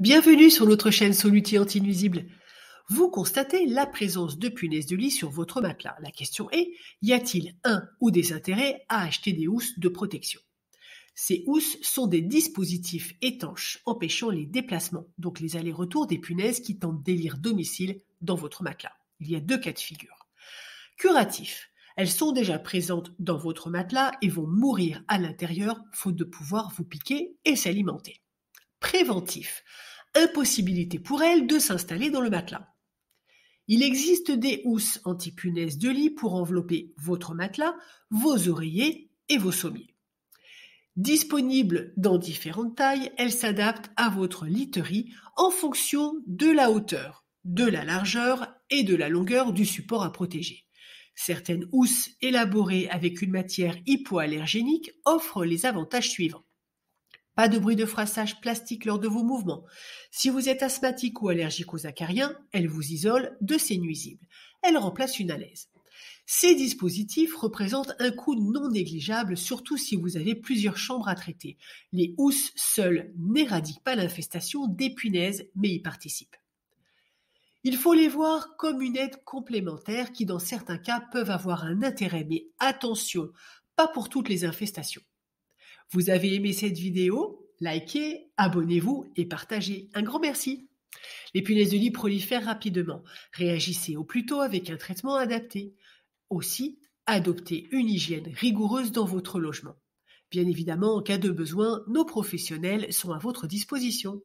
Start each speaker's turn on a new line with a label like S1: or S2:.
S1: Bienvenue sur notre chaîne Soluti Antinuisible. Vous constatez la présence de punaises de lit sur votre matelas. La question est, y a-t-il un ou des intérêts à acheter des housses de protection Ces housses sont des dispositifs étanches empêchant les déplacements, donc les allers-retours des punaises qui tentent d'élire domicile dans votre matelas. Il y a deux cas de figure. Curatif. Elles sont déjà présentes dans votre matelas et vont mourir à l'intérieur faute de pouvoir vous piquer et s'alimenter préventif. Impossibilité pour elle de s'installer dans le matelas. Il existe des housses anti-punaises de lit pour envelopper votre matelas, vos oreillers et vos sommiers. Disponibles dans différentes tailles, elles s'adaptent à votre literie en fonction de la hauteur, de la largeur et de la longueur du support à protéger. Certaines housses élaborées avec une matière hypoallergénique offrent les avantages suivants. Pas de bruit de fraissage plastique lors de vos mouvements. Si vous êtes asthmatique ou allergique aux acariens, elle vous isole de ces nuisibles. Elle remplace une alaise. Ces dispositifs représentent un coût non négligeable, surtout si vous avez plusieurs chambres à traiter. Les housses seules n'éradiquent pas l'infestation des punaises, mais y participent. Il faut les voir comme une aide complémentaire qui, dans certains cas, peuvent avoir un intérêt, mais attention, pas pour toutes les infestations. Vous avez aimé cette vidéo Likez, abonnez-vous et partagez. Un grand merci. Les punaises de lit prolifèrent rapidement. Réagissez au plus tôt avec un traitement adapté. Aussi, adoptez une hygiène rigoureuse dans votre logement. Bien évidemment, en cas de besoin, nos professionnels sont à votre disposition.